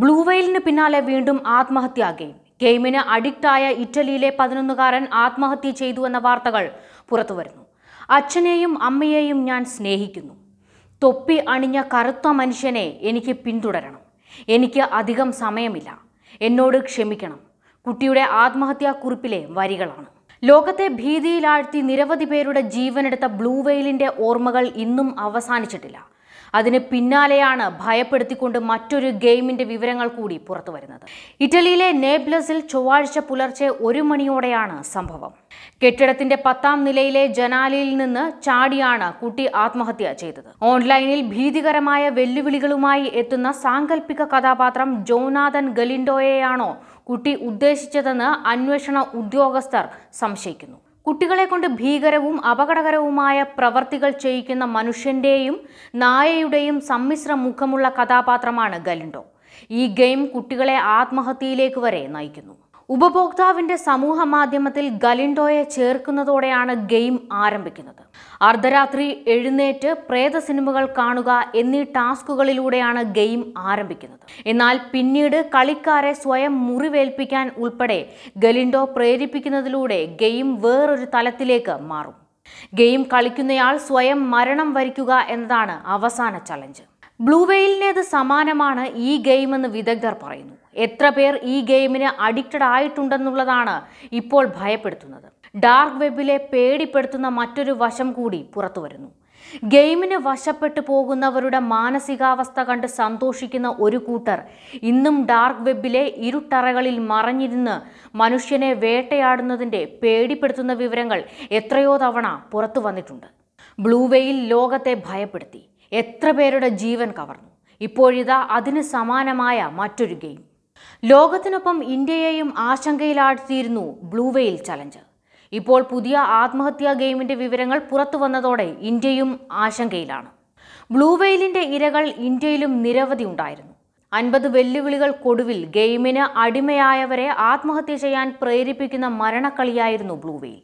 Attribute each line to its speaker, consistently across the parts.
Speaker 1: blue വെയിലിന് പിന്നാലെ വീണ്ടും ആത്മഹത്യ ഗെയിം ഗെയിമിന് അഡിക്റ്റായ ഇറ്റലിയിലെ പതിനൊന്നുകാരൻ ആത്മഹത്യ ചെയ്തു എന്ന വാർത്തകൾ പുറത്തുവരുന്നു അച്ഛനെയും അമ്മയെയും ഞാൻ സ്നേഹിക്കുന്നു തൊപ്പി അണിഞ്ഞ കറുത്ത മനുഷ്യനെ എനിക്ക് പിന്തുടരണം എനിക്ക് അധികം സമയമില്ല എന്നോട് ക്ഷമിക്കണം കുട്ടിയുടെ കുറിപ്പിലെ വരികളാണ് ലോകത്തെ ഭീതിയിലാഴ്ത്തി നിരവധി പേരുടെ ജീവനെടുത്ത ബ്ലൂ വെയിലിൻ്റെ ഓർമ്മകൾ ഇന്നും അവസാനിച്ചിട്ടില്ല അതിന് പിന്നാലെയാണ് ഭയപ്പെടുത്തിക്കൊണ്ട് മറ്റൊരു ഗെയിമിന്റെ വിവരങ്ങൾ കൂടി പുറത്തു വരുന്നത് ഇറ്റലിയിലെ നേബ്ലസിൽ ചൊവ്വാഴ്ച പുലർച്ചെ ഒരു മണിയോടെയാണ് സംഭവം കെട്ടിടത്തിന്റെ പത്താം നിലയിലെ ജനാലിയിൽ നിന്ന് ചാടിയാണ് കുട്ടി ആത്മഹത്യ ചെയ്തത് ഓൺലൈനിൽ ഭീതികരമായ വെല്ലുവിളികളുമായി എത്തുന്ന സാങ്കല്പിക കഥാപാത്രം ജോനാഥൻ ഗലിൻഡോയെയാണോ കുട്ടി ഉദ്ദേശിച്ചതെന്ന് അന്വേഷണ ഉദ്യോഗസ്ഥർ സംശയിക്കുന്നു കുട്ടികളെ കൊണ്ട് ഭീകരവും അപകടകരവുമായ പ്രവർത്തികൾ ചെയ്യിക്കുന്ന മനുഷ്യന്റെയും നായയുടെയും സമ്മിശ്ര മുഖമുള്ള കഥാപാത്രമാണ് ഗലിൻഡോ ഈ ഗെയിം കുട്ടികളെ ആത്മഹത്യയിലേക്ക് വരെ നയിക്കുന്നു ഉപഭോക്താവിന്റെ സമൂഹ മാധ്യമത്തിൽ ഗലിൻഡോയെ ചേർക്കുന്നതോടെയാണ് ഗെയിം ആരംഭിക്കുന്നത് അർദ്ധരാത്രി എഴുന്നേറ്റ് പ്രേത സിനിമകൾ കാണുക എന്നീ ടാസ്കുകളിലൂടെയാണ് ഗെയിം ആരംഭിക്കുന്നത് എന്നാൽ പിന്നീട് കളിക്കാരെ സ്വയം മുറിവേൽപ്പിക്കാൻ ഉൾപ്പെടെ ഗലിൻഡോ പ്രേരിപ്പിക്കുന്നതിലൂടെ ഗെയിം വേറൊരു തലത്തിലേക്ക് മാറും ഗെയിം കളിക്കുന്നയാൾ സ്വയം മരണം വരിക്കുക എന്നതാണ് അവസാന ചലഞ്ച് ബ്ലൂ സമാനമാണ് ഈ ഗെയിം എന്ന് വിദഗ്ധർ പറയുന്നു എത്ര പേർ ഈ ഗെയിമിന് അഡിക്റ്റഡ് ആയിട്ടുണ്ടെന്നുള്ളതാണ് ഇപ്പോൾ ഭയപ്പെടുത്തുന്നത് ഡാർക്ക് വെബിലെ പേടിപ്പെടുത്തുന്ന മറ്റൊരു വശം കൂടി പുറത്തു വരുന്നു ഗെയിമിന് വശപ്പെട്ടു പോകുന്നവരുടെ മാനസികാവസ്ഥ കണ്ട് സന്തോഷിക്കുന്ന ഒരു കൂട്ടർ ഇന്നും ഡാർക്ക് വെബിലെ ഇരുട്ടറകളിൽ മറഞ്ഞിരുന്ന് മനുഷ്യനെ വേട്ടയാടുന്നതിൻ്റെ പേടിപ്പെടുത്തുന്ന വിവരങ്ങൾ എത്രയോ തവണ പുറത്തു വന്നിട്ടുണ്ട് ബ്ലൂവെയിൽ ലോകത്തെ ഭയപ്പെടുത്തി എത്ര പേരുടെ ജീവൻ കവർന്നു ഇപ്പോഴിതാ അതിന് സമാനമായ മറ്റൊരു ഗെയിം ലോകത്തിനൊപ്പം ഇന്ത്യയെയും ആശങ്കയിലാഴ്ത്തിയിരുന്നു ബ്ലൂവെയിൽ ചലഞ്ച് ഇപ്പോൾ പുതിയ ആത്മഹത്യാ ഗെയിമിന്റെ വിവരങ്ങൾ പുറത്തു വന്നതോടെ ഇന്ത്യയും ആശങ്കയിലാണ് ബ്ലൂവെയിലിന്റെ ഇരകൾ ഇന്ത്യയിലും നിരവധി ഉണ്ടായിരുന്നു അൻപത് വെല്ലുവിളികൾക്കൊടുവിൽ ഗെയിമിന് അടിമയായവരെ ആത്മഹത്യ ചെയ്യാൻ പ്രേരിപ്പിക്കുന്ന മരണക്കളിയായിരുന്നു ബ്ലൂവെയിൽ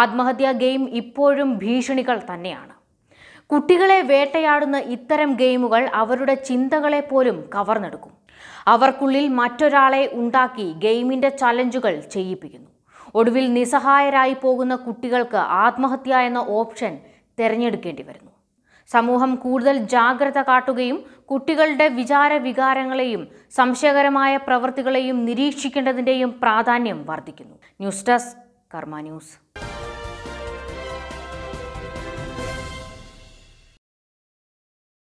Speaker 1: ആത്മഹത്യാ ഗെയിം ഇപ്പോഴും ഭീഷണികൾ തന്നെയാണ് കുട്ടികളെ വേട്ടയാടുന്ന ഇത്തരം ഗെയിമുകൾ അവരുടെ ചിന്തകളെ പോലും കവർന്നെടുക്കും അവർക്കുള്ളിൽ മറ്റൊരാളെ ഉണ്ടാക്കി ഗെയിമിൻ്റെ ചലഞ്ചുകൾ ചെയ്യിപ്പിക്കുന്നു ഒടുവിൽ നിസ്സഹായരായി പോകുന്ന കുട്ടികൾക്ക് ആത്മഹത്യ എന്ന ഓപ്ഷൻ തിരഞ്ഞെടുക്കേണ്ടി വരുന്നു സമൂഹം കൂടുതൽ ജാഗ്രത കാട്ടുകയും കുട്ടികളുടെ വിചാര വികാരങ്ങളെയും സംശയകരമായ പ്രവൃത്തികളെയും നിരീക്ഷിക്കേണ്ടതിൻ്റെയും പ്രാധാന്യം വർദ്ധിക്കുന്നു ന്യൂസ് ഡെസ്ക് കർമ്മ ന്യൂസ്